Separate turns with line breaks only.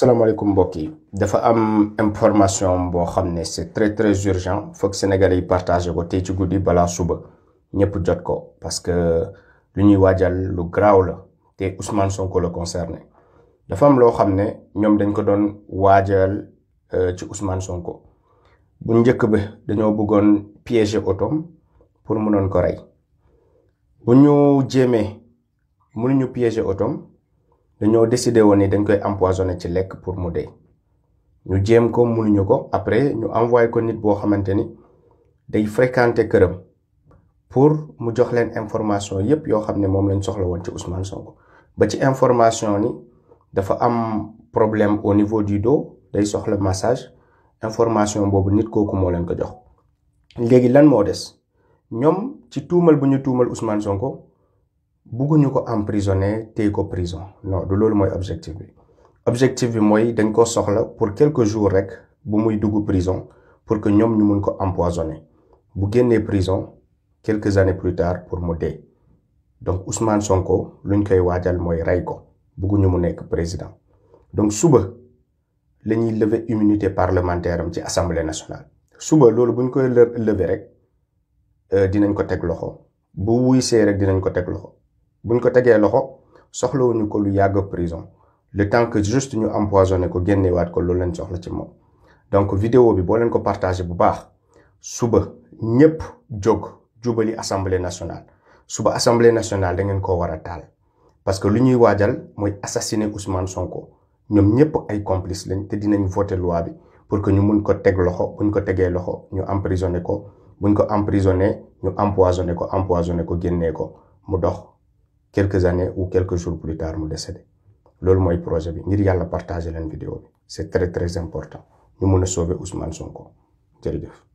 Salam alaikum Boki. dafa am information bo xam c'est très très urgent que Sénégalais yi partagé ko tey ci goudi bala souba ñep jot ko parce que lu ñuy le lu garaaw la té Ousmane Sonko le concerné dafa am lo xam ñom dañ ko don wadjal euh, ci Ousmane Sonko bu njëkk ba dañoo bëggoon piéger pour mënon ko ray. bu ñu mënu ñu piéger dañoo décidé woon ni dañ koy empoisonné ci lekk pour mu dee ñu jéem ko mënuñu ko après ñu envoyé ko nit boo xamante ni day fréquenté këram pour mu jox leen information yépp yoo xam ne moom lañ soxla woon ci Ousmane Sonko ba ci information ni dafa am problème au niveau du dos day soxla massage information boobu nit kooku moo leen ko jox léegi lan moo des ñoom ci tuumal bu ñu tuumal Ousmane Sonko bëgguñu ko emprisonné téye ko prison non du loolu mooy objectif objectif bi mooy dañ ko soxla pour quelques jours rek bu muy dugg prison pour que ñoom ñu mun ko empoisonné bu génnee prison quelques années plus tard pour mu dee donc Ousmane Sonko luñ koy waajal mooy rey ko bëgguñu mu nekk président donc suba la ñuy lever immunité parlementaire am ci assemblée nationale. suba loolu buñ koy lever euh, rek dinañ ko teg loxo bu wuy see rek dinañ ko teg loxo. buñ ko tegee loxo soxlawuñu ko lu yàgg prison le temps que juste ñu empoisonné ko génnewaat ko loolu lañ soxla ci moom donc vidéo bi boo leen ko partagé bu baax suba ñépp jóg jubali assemblée nationale suba assemblée nationale da ngeen koo war a taal parce que lu ñuy waajal mooy assassiner Ousmane Sonko ñoom ñépp ay complice lañ te dinañ voter loi bi pour que ñu mun ko teg loxo ko tegee loxo ñu emprisonné ko buñ ko emprisonné ñu empoisonné ko empoisonné ko génnee ko mu dox quelques années ou quelques jours plus tard mu décédé loolu mooy projet bi ngir yàlla partager la vidéo c'est très très important Nous mën sauver Ousmane Sonko jërëjëf.